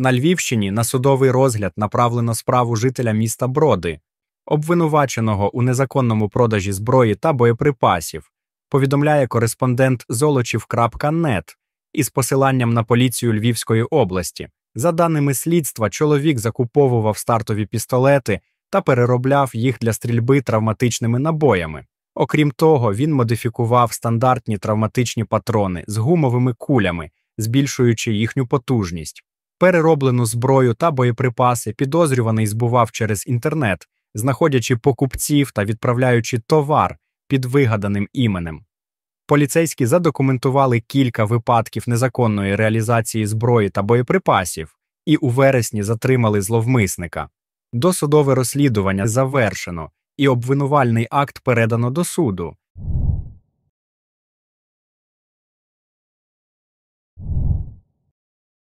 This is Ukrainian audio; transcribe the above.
На Львівщині на судовий розгляд направлено справу жителя міста Броди, обвинуваченого у незаконному продажі зброї та боєприпасів, повідомляє кореспондент Золочів.нет із посиланням на поліцію Львівської області. За даними слідства, чоловік закуповував стартові пістолети та переробляв їх для стрільби травматичними набоями. Окрім того, він модифікував стандартні травматичні патрони з гумовими кулями, збільшуючи їхню потужність перероблену зброю та боєприпаси, підозрюваний збував через інтернет, знаходячи покупців та відправляючи товар під вигаданим іменем. Поліцейські задокументували кілька випадків незаконної реалізації зброї та боєприпасів і у вересні затримали зловмисника. Досудове розслідування завершено і обвинувальний акт передано до суду.